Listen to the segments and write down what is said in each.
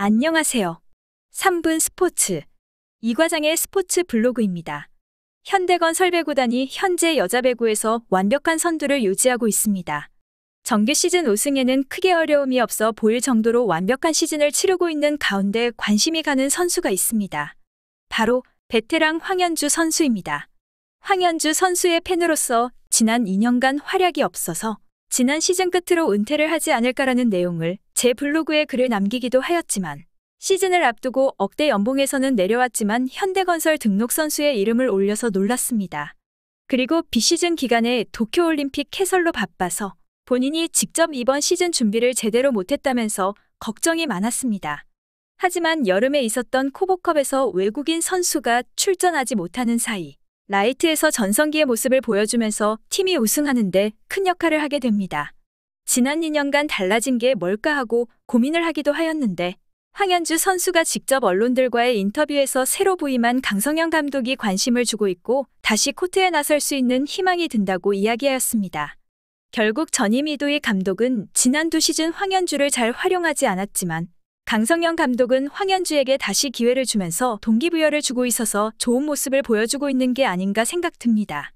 안녕하세요. 3분 스포츠 이과장의 스포츠 블로그입니다. 현대건설 배구단이 현재 여자 배구에서 완벽한 선두를 유지하고 있습니다. 정규 시즌 우승에는 크게 어려움이 없어 보일 정도로 완벽한 시즌을 치르고 있는 가운데 관심이 가는 선수가 있습니다. 바로 베테랑 황현주 선수입니다. 황현주 선수의 팬으로서 지난 2년간 활약이 없어서 지난 시즌 끝으로 은퇴를 하지 않을까라는 내용을 제 블로그에 글을 남기기도 하였지만 시즌을 앞두고 억대 연봉에서는 내려왔지만 현대건설 등록 선수의 이름을 올려서 놀랐습니다. 그리고 비시즌 기간에 도쿄올림픽 캐설로 바빠서 본인이 직접 이번 시즌 준비를 제대로 못했다면서 걱정이 많았습니다. 하지만 여름에 있었던 코보컵에서 외국인 선수가 출전하지 못하는 사이 라이트에서 전성기의 모습을 보여주면서 팀이 우승하는데 큰 역할을 하게 됩니다. 지난 2년간 달라진 게 뭘까 하고 고민을 하기도 하였는데 황현주 선수가 직접 언론들과의 인터뷰에서 새로 부임한 강성현 감독이 관심을 주고 있고 다시 코트에 나설 수 있는 희망이 든다고 이야기하였습니다. 결국 전임 이도희 감독은 지난 두 시즌 황현주를 잘 활용하지 않았지만 강성현 감독은 황현주에게 다시 기회를 주면서 동기부여를 주고 있어서 좋은 모습을 보여주고 있는 게 아닌가 생각 듭니다.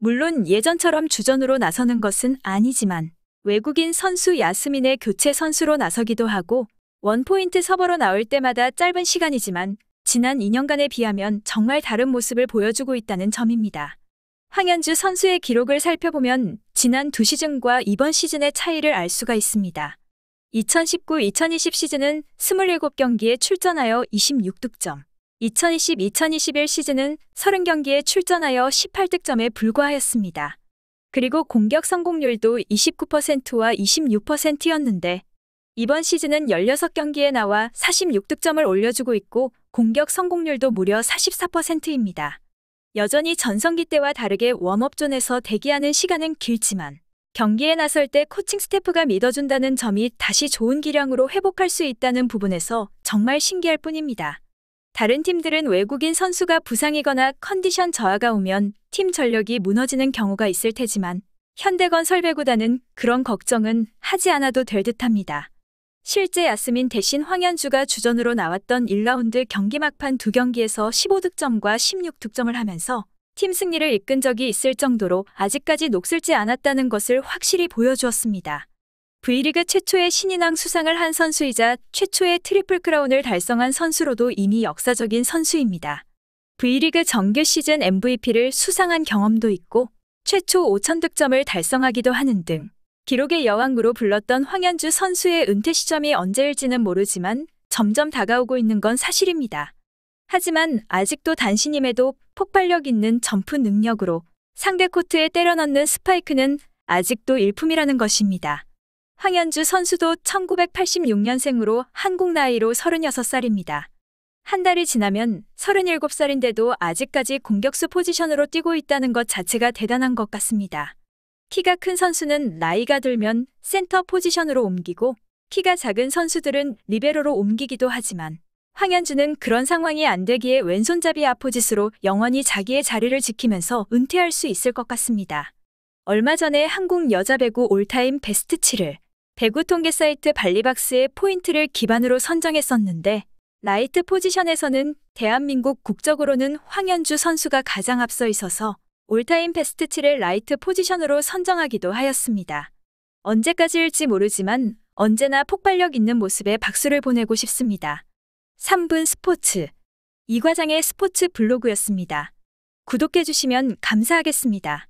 물론 예전처럼 주전으로 나서는 것은 아니지만 외국인 선수 야스민의 교체 선수로 나서기도 하고 원포인트 서버로 나올 때마다 짧은 시간이지만 지난 2년간에 비하면 정말 다른 모습을 보여주고 있다는 점입니다. 황현주 선수의 기록을 살펴보면 지난 두 시즌과 이번 시즌의 차이를 알 수가 있습니다. 2019-2020 시즌은 27경기에 출전하여 26득점, 2020-2021 시즌은 30경기에 출전하여 18득점에 불과하였습니다. 그리고 공격 성공률도 29%와 26%였는데 이번 시즌은 16경기에 나와 46득점을 올려주고 있고 공격 성공률도 무려 44%입니다. 여전히 전성기 때와 다르게 웜업존에서 대기하는 시간은 길지만 경기에 나설 때 코칭 스태프가 믿어준다는 점이 다시 좋은 기량으로 회복할 수 있다는 부분에서 정말 신기할 뿐입니다. 다른 팀들은 외국인 선수가 부상이거나 컨디션 저하가 오면 팀 전력이 무너지는 경우가 있을 테지만 현대건 설배구단은 그런 걱정은 하지 않아도 될 듯합니다. 실제 야스민 대신 황현주가 주전으로 나왔던 1라운드 경기 막판 두 경기에서 15득점과 16득점을 하면서 팀 승리를 이끈 적이 있을 정도로 아직까지 녹슬지 않았다는 것을 확실히 보여주었습니다. V리그 최초의 신인왕 수상을 한 선수이자 최초의 트리플 크라운을 달성한 선수로도 이미 역사적인 선수입니다. V리그 정규 시즌 MVP를 수상한 경험도 있고 최초 5천 득점을 달성하기도 하는 등 기록의 여왕으로 불렀던 황현주 선수의 은퇴 시점이 언제일지는 모르지만 점점 다가오고 있는 건 사실입니다. 하지만 아직도 단신임에도 폭발력 있는 점프 능력으로 상대 코트에 때려넣는 스파이크는 아직도 일품이라는 것입니다. 황현주 선수도 1986년생으로 한국 나이로 36살입니다. 한 달이 지나면 37살인데도 아직까지 공격수 포지션으로 뛰고 있다는 것 자체가 대단한 것 같습니다. 키가 큰 선수는 나이가 들면 센터 포지션으로 옮기고 키가 작은 선수들은 리베로로 옮기기도 하지만 황현주는 그런 상황이 안 되기에 왼손잡이 아포지스로 영원히 자기의 자리를 지키면서 은퇴할 수 있을 것 같습니다. 얼마 전에 한국 여자 배구 올타임 베스트 7을 배구 통계 사이트 발리박스의 포인트를 기반으로 선정했었는데 라이트 포지션에서는 대한민국 국적으로는 황현주 선수가 가장 앞서 있어서 올타임 베스트 7을 라이트 포지션으로 선정하기도 하였습니다. 언제까지일지 모르지만 언제나 폭발력 있는 모습에 박수를 보내고 싶습니다. 3분 스포츠 이 과장의 스포츠 블로그였습니다. 구독해주시면 감사하겠습니다.